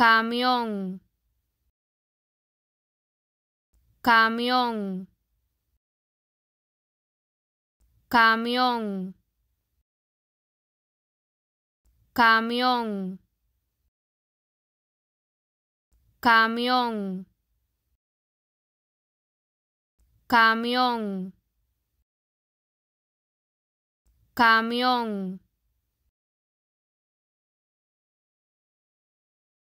camión camión camión camión camión camión camión